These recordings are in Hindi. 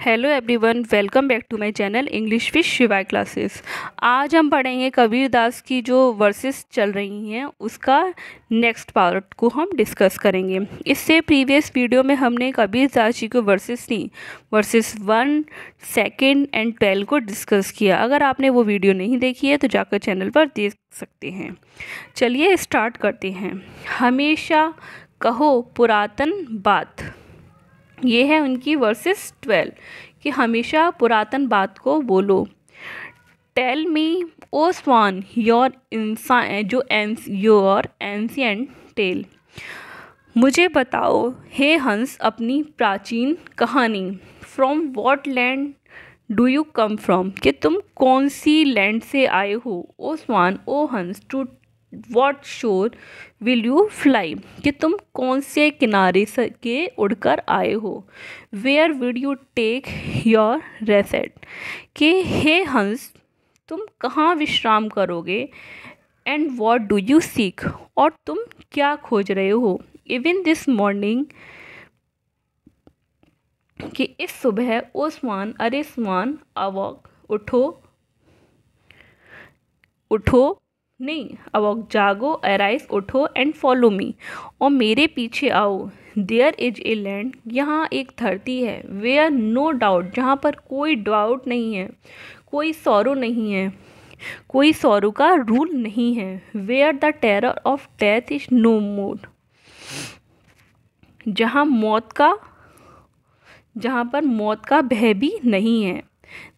Hello everyone welcome back to my channel English with Shivay classes आज हम पढ़ेंगे कबीर दास की जो वर्सेस चल रही हैं उसका नेक्स्ट पार्ट को हम डिस्कस करेंगे इससे प्रीवियस वीडियो में हमने कबीर दास जी को वर्सेस थी versus one second and twelve को डिस्कस किया अगर आपने वो वीडियो नहीं देखी है तो जाकर चैनल पर देख सकते हैं चलिए स्टार्ट करते हैं हमेशा कहो पुरातन बात ये है उनकी वर्सेस ट्वेल्व कि हमेशा पुरातन बात को बोलो tell me O swan your इंसा जो एंस योर एंसियन टेल मुझे बताओ हे हंस अपनी प्राचीन कहानी from what land do you come from कि तुम कौन सी लैंड से आए हो ओ स्वान ओ हंस to what shore will you fly कि तुम कौन से किनारे के उड़कर आए हो where would you take your rest कि हे हंस तुम कहाँ विश्राम करोगे एंड वॉट डू यू सीख और तुम क्या खोज रहे हो इवन दिस मॉर्निंग कि इस सुबह ओ अरे स्मान अवॉक उठो उठो नहीं अब जागो अराइज उठो एंड फॉलो मी और मेरे पीछे आओ देयर इज ए लैंड यहाँ एक धरती है वेयर नो डाउट जहाँ पर कोई डाउट नहीं है कोई सौरव नहीं है कोई सौरव का रूल नहीं है where the terror of death is no more जहाँ मौत का जहाँ पर मौत का भय भी नहीं है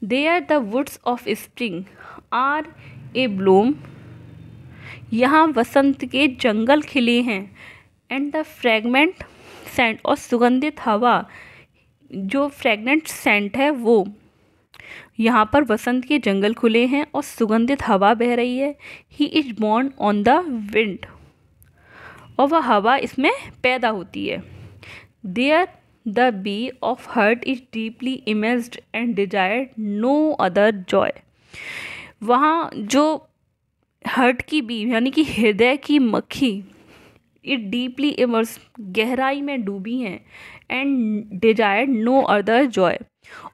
there the woods of spring are a bloom यहाँ वसंत के जंगल खिले हैं एंड द फ्रेगमेंट सेंट और सुगंधित हवा जो फ्रेगनेंट सेंट है वो यहाँ पर वसंत के जंगल खुले हैं और सुगंधित हवा बह रही है he is borne on the wind और वह हवा इसमें पैदा होती है there the bee of heart is deeply immersed and desire no other joy वहाँ जो हर्ट की बी यानी कि हृदय की मक्खी ये डीपली इमर्स गहराई में डूबी हैं and desire no other joy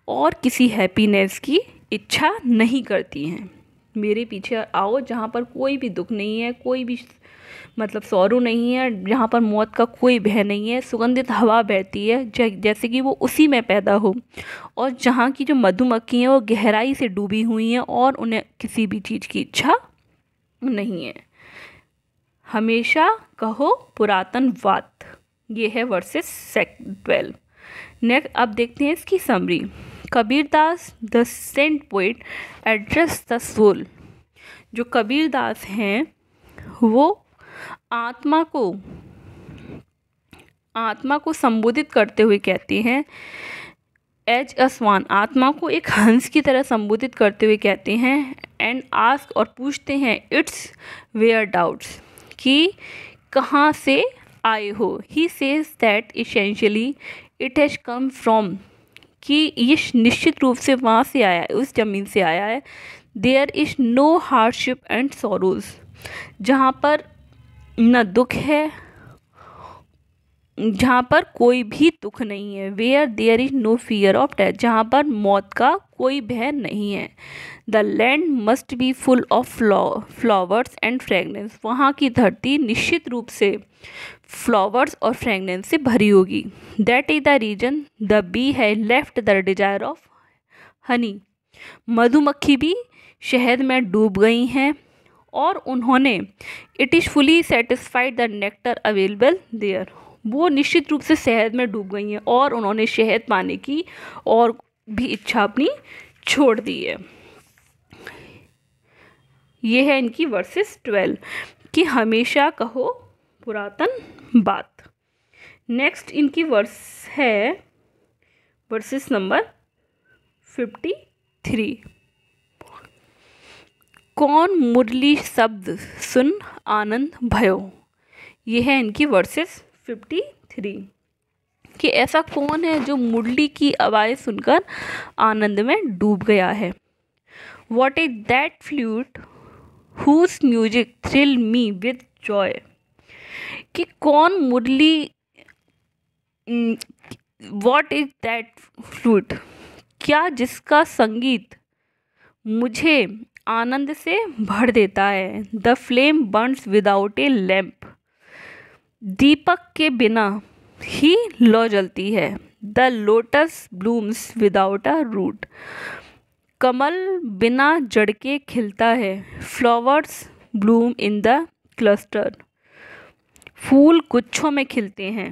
और किसी हैप्पीनेस की इच्छा नहीं करती हैं मेरे पीछे आओ जहाँ पर कोई भी दुख नहीं है कोई भी मतलब सौरू नहीं है जहाँ पर मौत का कोई भय नहीं है सुगंधित हवा बहती है जैसे कि वो उसी में पैदा हो और जहाँ की जो मधुमक्खी हैं वो गहराई से डूबी हुई हैं और उन्हें किसी भी चीज़ की इच्छा नहीं है हमेशा कहो पुरातन वात ये है वर्सेस सेक ट्वेल्व नेक्स्ट अब देखते हैं इसकी summary Kabirdas the saint poet address the soul जो कबीरदास हैं वो आत्मा को आत्मा को संबोधित करते हुए कहते हैं एज अ स्वान आत्मा को एक हंस की तरह संबोधित करते हुए कहते हैं एंड आस्क और पूछते हैं इट्स वेयर डाउट्स कि कहाँ से आए हो he says that essentially it has come from कि ये निश्चित रूप से वहाँ से आया है उस ज़मीन से आया है there is no hardship and sorrows जहाँ पर न दुख है जहाँ पर कोई भी दुख नहीं है where there is no fear of death जहाँ पर मौत का कोई भय नहीं है the land must be full of flowers and fragrance वहाँ की धरती निश्चित रूप से फ्लावर्स और फ्रेगनेंस से भरी होगी that is the reason the bee has left the desire of honey मधुमक्खी भी शहद में डूब गई हैं और उन्होंने it is fully satisfied the nectar available there वो निश्चित रूप से शहद में डूब गई हैं और उन्होंने शहद पाने की और भी इच्छा अपनी छोड़ दी है ये है इनकी वर्सेस ट्वेल्व कि हमेशा कहो पुरातन बात नेक्स्ट इनकी वर्स है वर्सेस नंबर फिफ्टी थ्री कौन मुरली शब्द सुन आनंद भयो यह है इनकी वर्सेस फिफ्टी थ्री कि ऐसा कौन है जो मुरली की आवाज़ सुनकर आनंद में डूब गया है what is that flute whose music thrill me with joy कि कौन मुरली वॉट इज दैट फ्लूट क्या जिसका संगीत मुझे आनंद से भर देता है the flame burns without a lamp दीपक के बिना ही लौ जलती है the lotus blooms without a root कमल बिना जड़ के खिलता है flowers bloom in the cluster फूल गुच्छों में खिलते हैं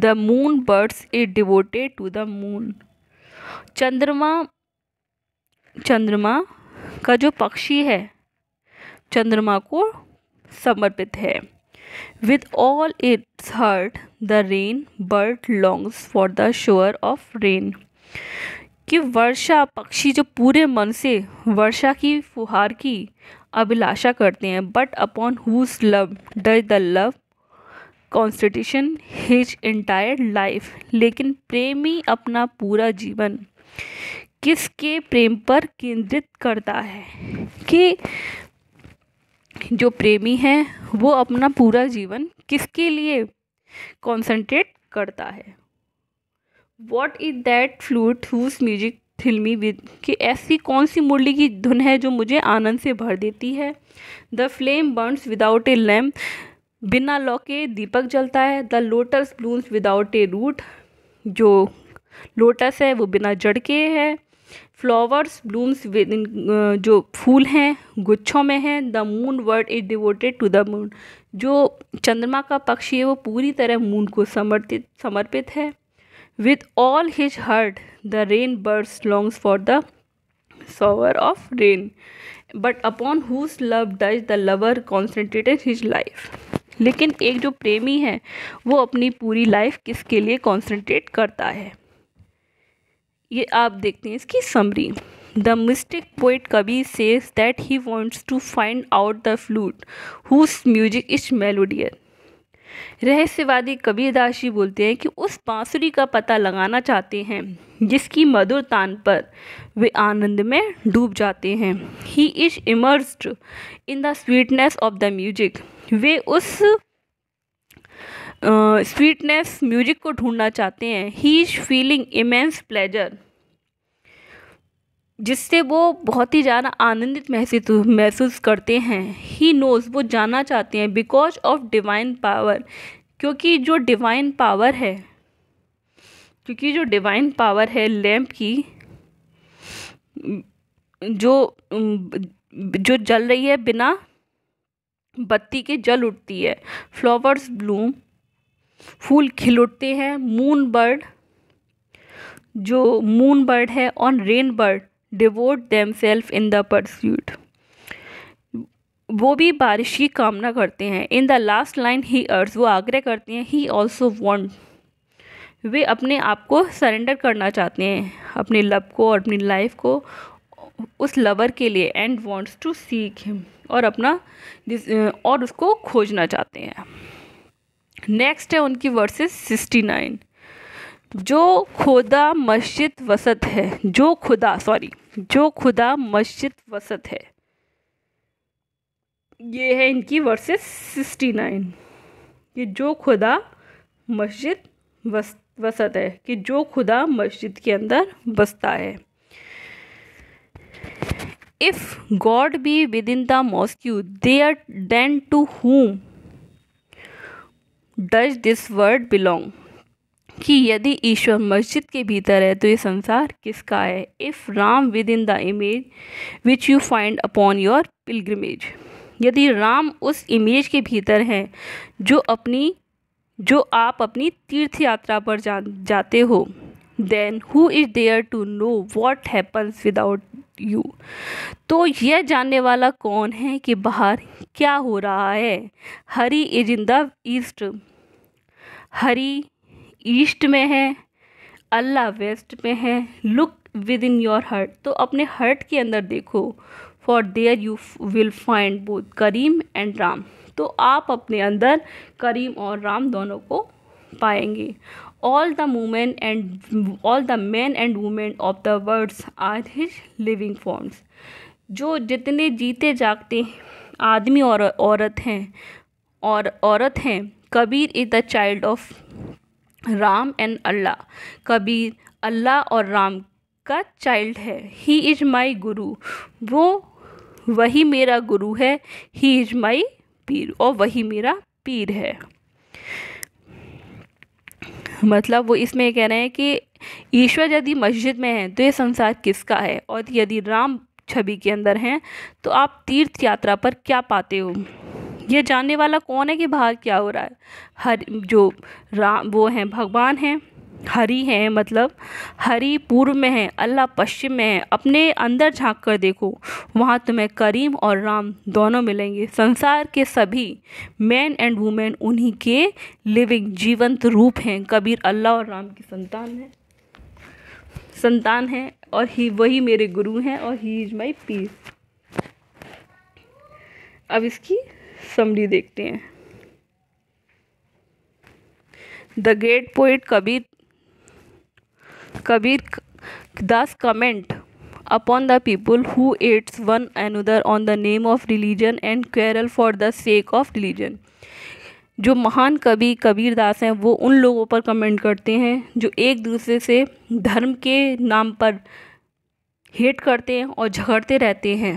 the moon birds is devoted to the moon चंद्रमा चंद्रमा का जो पक्षी है चंद्रमा को समर्पित है With all its heart, the rain bird longs for the shower of rain. कि वर्षा पक्षी जो पूरे मन से वर्षा की फुहार की अभिलाषा करते हैं but upon whose love does the love constitution his entire life लेकिन प्रेमी अपना पूरा जीवन किसके प्रेम पर केंद्रित करता है कि जो प्रेमी है वो अपना पूरा जीवन किसके लिए कॉन्सेंट्रेट करता है what is that flute whose music fill me with कि ऐसी कौन सी मुरली की धुन है जो मुझे आनंद से भर देती है the flame burns without a lamp बिना लौ के दीपक जलता है the lotus blooms without a root जो लोटस है वो बिना जड़ के है फ्लावर्स ब्लूम्स uh, जो फूल हैं गुच्छों में हैं the moon bird is devoted to the moon जो चंद्रमा का पक्षी है वो पूरी तरह मून को समर्पित समर्पित है with all his heart the rain birds longs for the sower of rain but upon whose love does the lover concentrated his life लेकिन एक जो प्रेमी है वो अपनी पूरी लाइफ किसके लिए कॉन्सेंट्रेट करता है ये आप देखते हैं इसकी समरी द मिस्टिक पोइट कवि says that he wants to find out the flute whose music is melodier रहस्यवादी कबीरदास जी बोलते हैं कि उस बांसुरी का पता लगाना चाहते हैं जिसकी मधुर तान पर वे आनंद में डूब जाते हैं he is immersed in the sweetness of the music वे उस स्वीटनेस uh, म्यूजिक को ढूंढना चाहते हैं he is feeling immense pleasure जिससे वो बहुत ही ज़्यादा आनंदित महसूस महसूस करते हैं ही नोज़ वो जानना चाहते हैं बिकॉज ऑफ डिवाइन पावर क्योंकि जो डिवाइन पावर है क्योंकि जो डिवाइन पावर है लैम्प की जो जो जल रही है बिना बत्ती के जल उठती है फ्लावर्स ब्लूम फूल खिल उठते हैं मून बर्ड जो मून बर्ड है और rain bird devote them self in the pursuit वो भी बारिश की कामना करते हैं in the last line he अर्थ वो आग्रह करते हैं ही ऑल्सो वॉन्ट वे अपने आप को सरेंडर करना चाहते हैं अपने लव को और अपनी लाइफ को उस लवर के लिए and wants to seek him और अपना और उसको खोजना चाहते हैं नेक्स्ट है उनकी वर्सेस सिक्सटी नाइन जो खुदा मस्जिद वसत है जो खुदा सॉरी जो खुदा मस्जिद वसत है ये है इनकी वर्सेस सिक्सटी नाइन कि जो खुदा मस्जिद वस वसत है कि जो खुदा मस्जिद के अंदर बसता है if God be within the mosque there then to whom does this world belong कि यदि ईश्वर मस्जिद के भीतर है तो ये संसार किसका है if Ram within the image which you find upon your pilgrimage यदि राम उस इमेज के भीतर है जो अपनी जो आप अपनी तीर्थ यात्रा पर जा, जाते हो then who is there to know what happens without you तो यह जानने वाला कौन है कि बाहर क्या हो रहा है Hari is in the east Hari east में है अल्लाह वेस्ट में है look within your heart तो अपने हर्ट के अंदर देखो for there you will find both Karim and Ram तो आप अपने अंदर करीम और राम दोनों को पाएंगे all the women and all the man and women of the worlds are his living forms जो जितने जीते जागते आदमी और औरत हैं और औरत हैं Kabir is the child of Ram and Allah Kabir Allah और राम का चाइल्ड है ही इज़ माई गुरु वो वही मेरा गुरु है ही इज़ माई पीर और वही मेरा पीर है मतलब वो इसमें कह रहे हैं कि ईश्वर यदि मस्जिद में है तो ये संसार किसका है और यदि राम छवि के अंदर हैं तो आप तीर्थ यात्रा पर क्या पाते हो ये जानने वाला कौन है कि बाहर क्या हो रहा है हर जो राम वो हैं भगवान हैं हरी हैं मतलब हरी पूर्व में है अल्लाह पश्चिम में है अपने अंदर झांक कर देखो वहाँ तुम्हें करीम और राम दोनों मिलेंगे संसार के सभी मैन एंड वुमेन उन्हीं के लिविंग जीवंत रूप हैं कबीर अल्लाह और राम की संतान है संतान है और ही वही मेरे गुरु हैं और ही इज़ माई पीस अब इसकी समरी देखते हैं the great poet Kabir Kabir Das comment the the who who one another on the name of religion and quarrel for the sake of religion जो महान कवि कबीर दास हैं वो उन लोगों पर कमेंट करते हैं जो एक दूसरे से धर्म के नाम पर हेट करते हैं और झगड़ते रहते हैं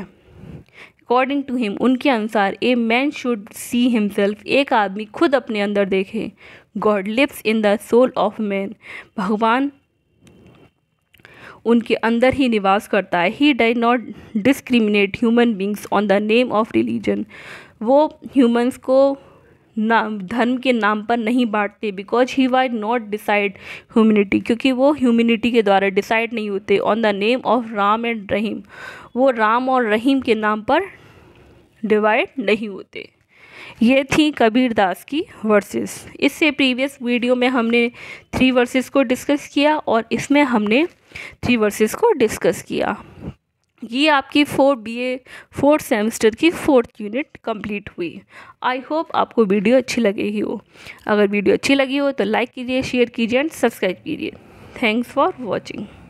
अकॉर्डिंग टू हिम उनके अनुसार a man should see himself एक आदमी खुद अपने अंदर देखे God lives in the soul of man भगवान उनके अंदर ही निवास करता है he die not discriminate human beings on the name of religion वो ह्यूमन्स को नाम धर्म के नाम पर नहीं बांटते because he why not decide humanity क्योंकि वो ह्यूमिनिटी के द्वारा डिसाइड नहीं होते on the name of Ram and रहीम वो राम और रहीम के नाम पर डिवाइड नहीं होते ये थी कबीर दास की वर्सेस इससे प्रीवियस वीडियो में हमने थ्री वर्सेस को डिस्कस किया और इसमें हमने थ्री वर्सेस को डिस्कस किया ये आपकी फोर बीए फोर्थ सेमेस्टर की फोर्थ यूनिट कंप्लीट हुई आई होप आपको वीडियो अच्छी लगेगी हो अगर वीडियो अच्छी लगी हो तो लाइक कीजिए शेयर कीजिए एंड सब्सक्राइब कीजिए थैंक्स फॉर वॉचिंग